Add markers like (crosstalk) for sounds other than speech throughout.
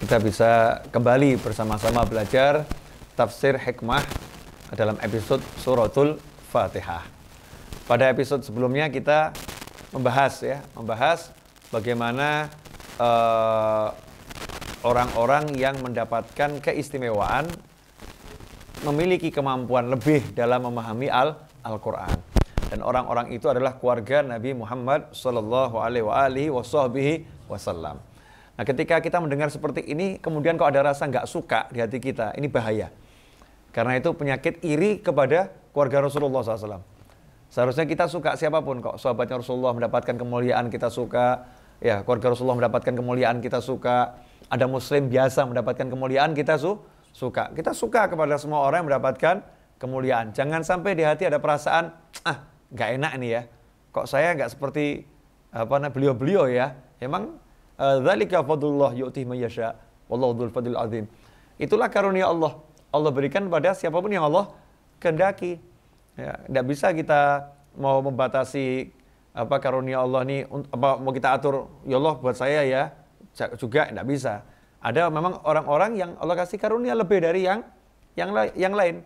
kita bisa kembali bersama-sama belajar tafsir hikmah dalam episode suratul Fatihah. Pada episode sebelumnya kita membahas ya, membahas bagaimana eh, orang-orang uh, yang mendapatkan keistimewaan memiliki kemampuan lebih dalam memahami Al-Qur'an. Dan orang-orang itu adalah keluarga Nabi Muhammad saw. wasallam. Nah, ketika kita mendengar seperti ini, kemudian kok ada rasa nggak suka di hati kita, ini bahaya. Karena itu penyakit iri kepada keluarga Rasulullah SAW. Seharusnya kita suka siapapun kok. Sahabatnya Rasulullah mendapatkan kemuliaan kita suka. Ya, keluarga Rasulullah mendapatkan kemuliaan kita suka. Ada muslim biasa mendapatkan kemuliaan kita su suka. Kita suka kepada semua orang yang mendapatkan kemuliaan. Jangan sampai di hati ada perasaan, ah nggak enak nih ya. Kok saya nggak seperti apa beliau-beliau ya. Emang Eh, Zalika fadlullah yu'tih mayyasha. Wallahu dhul fadlil azim. Itulah karunia Allah. Allah berikan pada siapapun yang Allah kehendaki. Ya, tidak bisa kita mau membatasi apa karunia Allah ini. apa mau kita atur ya Allah buat saya ya juga tidak bisa. Ada memang orang-orang yang Allah kasih karunia lebih dari yang yang yang lain.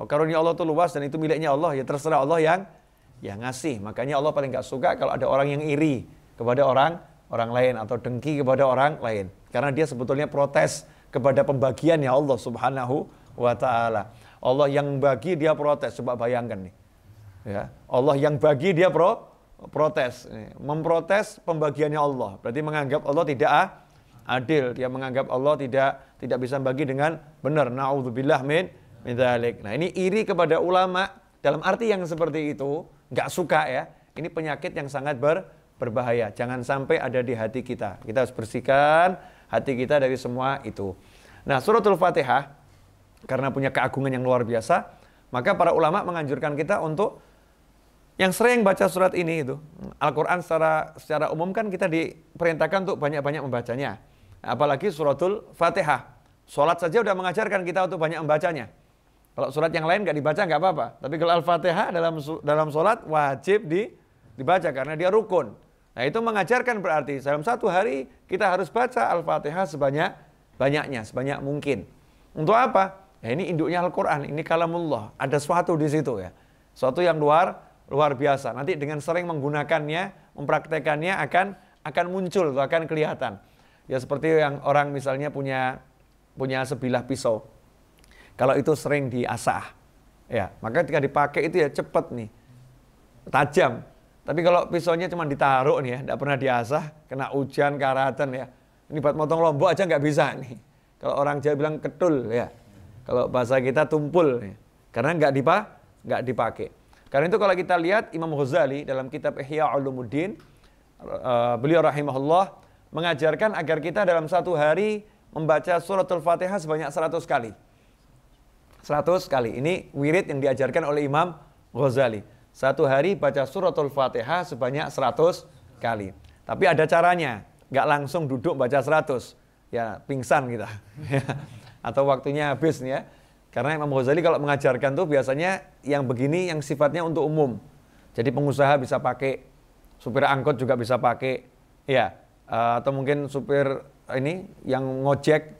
Oh, karunia Allah itu luas dan itu miliknya Allah ya terserah Allah yang yang ngasih. Makanya Allah paling nggak suka kalau ada orang yang iri kepada orang orang lain atau dengki kepada orang lain karena dia sebetulnya protes kepada pembagian ya Allah Subhanahu wa taala. Allah yang bagi dia protes, coba bayangkan nih. Ya, Allah yang bagi dia pro protes, memprotes pembagiannya Allah. Berarti menganggap Allah tidak ah, adil, dia menganggap Allah tidak tidak bisa bagi dengan benar. Nauzubillah min min Nah, ini iri kepada ulama dalam arti yang seperti itu, nggak suka ya. Ini penyakit yang sangat ber berbahaya. Jangan sampai ada di hati kita. Kita harus bersihkan hati kita dari semua itu. Nah, suratul Fatihah karena punya keagungan yang luar biasa, maka para ulama menganjurkan kita untuk yang sering baca surat ini itu. Al-Qur'an secara secara umum kan kita diperintahkan untuk banyak-banyak membacanya. Apalagi suratul Fatihah. Sholat saja udah mengajarkan kita untuk banyak membacanya. Kalau surat yang lain nggak dibaca nggak apa-apa. Tapi kalau Al-Fatihah dalam dalam salat wajib di dibaca karena dia rukun. Nah itu mengajarkan berarti dalam satu hari kita harus baca Al-Fatihah sebanyak banyaknya, sebanyak mungkin. Untuk apa? Ya ini induknya Al-Quran, ini kalamullah. Ada suatu di situ ya. Suatu yang luar luar biasa. Nanti dengan sering menggunakannya, mempraktekannya akan akan muncul, akan kelihatan. Ya seperti yang orang misalnya punya punya sebilah pisau. Kalau itu sering diasah, ya maka ketika dipakai itu ya cepat nih, tajam tapi kalau pisaunya cuma ditaruh nih ya, tidak pernah diasah, kena hujan, karatan ya. Ini buat motong lombok aja nggak bisa nih. Kalau orang Jawa bilang ketul ya. Kalau bahasa kita tumpul ya. Karena nggak dipa, nggak dipakai. Karena itu kalau kita lihat Imam Ghazali dalam kitab Ihya Ulumuddin, eh, beliau rahimahullah mengajarkan agar kita dalam satu hari membaca suratul Fatihah sebanyak 100 kali. 100 kali. Ini wirid yang diajarkan oleh Imam Ghazali. Satu hari baca suratul Fatihah sebanyak 100 kali. Tapi ada caranya, nggak langsung duduk baca 100. Ya, pingsan kita. (laughs) Ya. Atau waktunya habis nih ya. Karena Imam Ghazali kalau mengajarkan tuh biasanya yang begini yang sifatnya untuk umum. Jadi pengusaha bisa pakai, supir angkot juga bisa pakai, ya. Eh, atau mungkin supir ini yang ngojek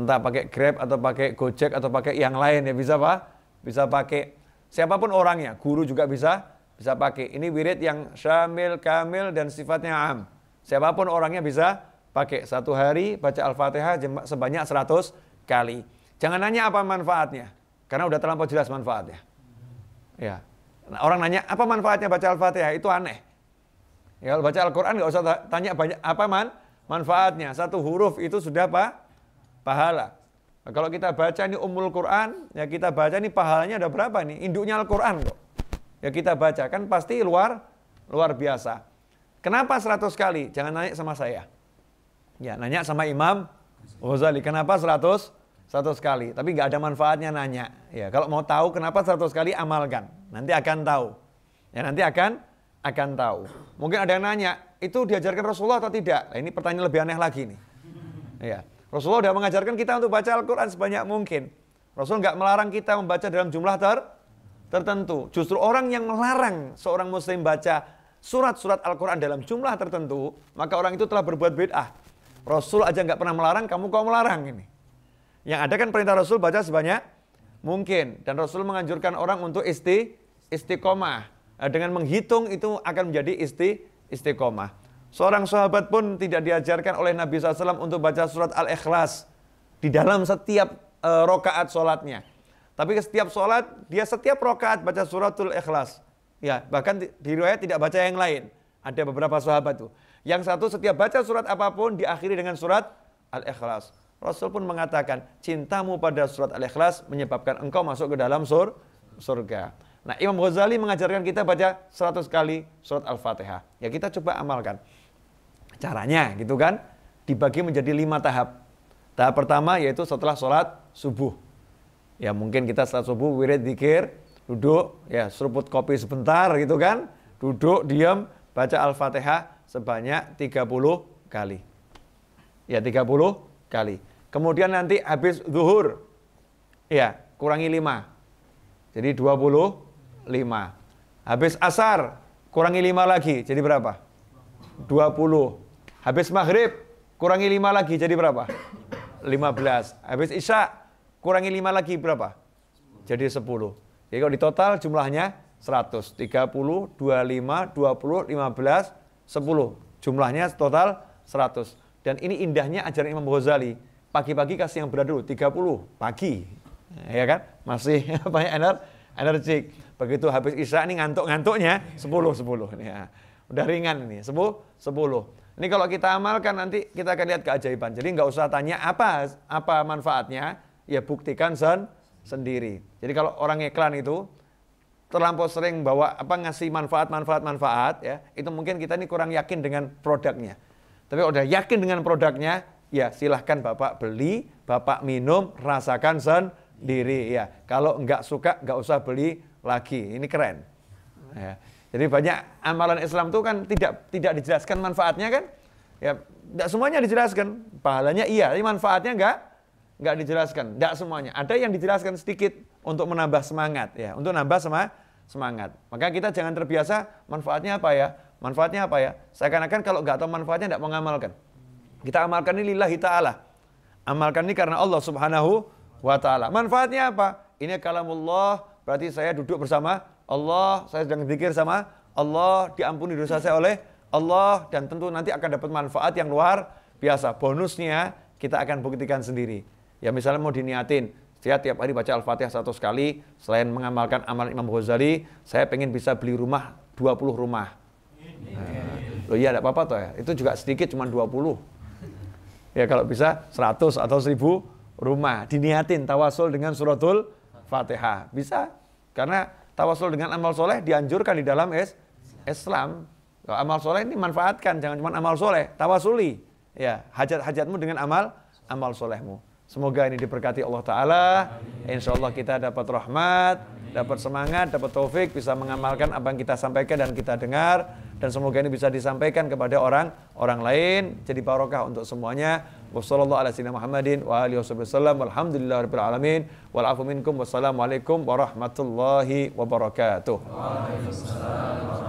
entah pakai Grab atau pakai Gojek atau pakai yang lain ya bisa pak bisa pakai Siapapun orangnya, guru juga bisa bisa pakai. Ini wirid yang syamil, kamil dan sifatnya am. Siapapun orangnya bisa pakai. Satu hari baca Al-Fatihah sebanyak 100 kali. Jangan nanya apa manfaatnya, karena udah terlampau jelas manfaatnya. Ya. Nah, orang nanya apa manfaatnya baca Al-Fatihah itu aneh. Ya, kalau baca Al-Quran nggak usah tanya banyak apa man manfaatnya. Satu huruf itu sudah apa? Pahala. Nah, kalau kita baca ini umul Quran, ya kita baca ini pahalanya ada berapa nih? Induknya Al-Quran kok. Ya kita baca, kan pasti luar luar biasa. Kenapa 100 kali? Jangan nanya sama saya. Ya, nanya sama Imam Ghazali. Kenapa 100? 100 kali. Tapi nggak ada manfaatnya nanya. Ya, kalau mau tahu kenapa 100 kali amalkan. Nanti akan tahu. Ya, nanti akan akan tahu. Mungkin ada yang nanya, itu diajarkan Rasulullah atau tidak? Nah, ini pertanyaan lebih aneh lagi nih. Ya. Rasulullah sudah mengajarkan kita untuk baca Al-Quran sebanyak mungkin. Rasul nggak melarang kita membaca dalam jumlah ter tertentu. Justru orang yang melarang seorang muslim baca surat-surat Al-Quran dalam jumlah tertentu, maka orang itu telah berbuat bid'ah. Rasul aja nggak pernah melarang, kamu kok melarang ini. Yang ada kan perintah Rasul baca sebanyak mungkin. Dan Rasul menganjurkan orang untuk isti istiqomah. Nah, dengan menghitung itu akan menjadi isti istiqomah. Seorang sahabat pun tidak diajarkan oleh Nabi SAW untuk baca surat Al-Ikhlas di dalam setiap e, rokaat sholatnya. Tapi setiap sholat, dia setiap rokaat baca suratul Ikhlas. Ya, bahkan di, riwayat tidak baca yang lain. Ada beberapa sahabat tuh. Yang satu setiap baca surat apapun diakhiri dengan surat Al-Ikhlas. Rasul pun mengatakan, cintamu pada surat Al-Ikhlas menyebabkan engkau masuk ke dalam sur surga. Nah, Imam Ghazali mengajarkan kita baca 100 kali surat Al-Fatihah. Ya, kita coba amalkan. Caranya gitu kan, dibagi menjadi lima tahap. Tahap pertama yaitu setelah sholat subuh. Ya mungkin kita setelah subuh wirid dikir, duduk, ya seruput kopi sebentar gitu kan, duduk, diam, baca Al-Fatihah sebanyak 30 kali. Ya 30 kali. Kemudian nanti habis zuhur, ya kurangi lima Jadi 25. Habis asar, kurangi lima lagi, jadi berapa? 20. Habis maghrib, kurangi 5 lagi jadi berapa? 15. Habis isya, kurangi 5 lagi berapa? Jadi 10. Jadi kalau di total jumlahnya 100. 30, 25, 20, 15, 10. Jumlahnya total 100. Dan ini indahnya ajaran Imam Ghazali. Pagi-pagi kasih yang berat dulu, 30 pagi. Ya kan? Masih (laughs) banyak ener, energik. Begitu habis Isya ini ngantuk-ngantuknya 10 10 ya. Udah ringan ini, 10 10. Ini kalau kita amalkan nanti kita akan lihat keajaiban. Jadi nggak usah tanya apa apa manfaatnya, ya buktikan sen sendiri. Jadi kalau orang iklan itu terlampau sering bawa apa ngasih manfaat manfaat manfaat ya itu mungkin kita ini kurang yakin dengan produknya. Tapi udah yakin dengan produknya, ya silahkan bapak beli, bapak minum, rasakan sendiri ya. Kalau nggak suka nggak usah beli lagi. Ini keren. Ya. Jadi banyak amalan Islam itu kan tidak tidak dijelaskan manfaatnya kan? Ya, tidak semuanya dijelaskan. Pahalanya iya, tapi manfaatnya enggak enggak dijelaskan. Enggak semuanya. Ada yang dijelaskan sedikit untuk menambah semangat ya, untuk nambah sema semangat. Maka kita jangan terbiasa manfaatnya apa ya? Manfaatnya apa ya? Seakan-akan kalau enggak tahu manfaatnya enggak mengamalkan. Kita amalkan ini lillahi taala. Amalkan ini karena Allah Subhanahu wa taala. Manfaatnya apa? Ini kalamullah, berarti saya duduk bersama Allah, saya sedang zikir sama Allah, diampuni dosa saya oleh Allah dan tentu nanti akan dapat manfaat yang luar biasa. Bonusnya kita akan buktikan sendiri. Ya misalnya mau diniatin, saya tiap hari baca Al-Fatihah satu sekali, selain mengamalkan amal Imam Ghazali, saya pengen bisa beli rumah 20 rumah. Nah, loh iya tidak apa-apa toh ya. Itu juga sedikit cuma 20. Ya kalau bisa 100 atau 1000 rumah diniatin tawasul dengan suratul Fatihah. Bisa karena tawasul dengan amal soleh dianjurkan di dalam es Islam. Kalau amal soleh ini manfaatkan, jangan cuma amal soleh, tawasuli. Ya, hajat-hajatmu dengan amal amal solehmu. Semoga ini diberkati Allah Ta'ala. Insya Allah kita dapat rahmat, dapat semangat, dapat taufik, bisa mengamalkan apa yang kita sampaikan dan kita dengar dan semoga ini bisa disampaikan kepada orang orang lain jadi barokah untuk semuanya wa wassalamualaikum warahmatullahi wabarakatuh Waalaikumsalam.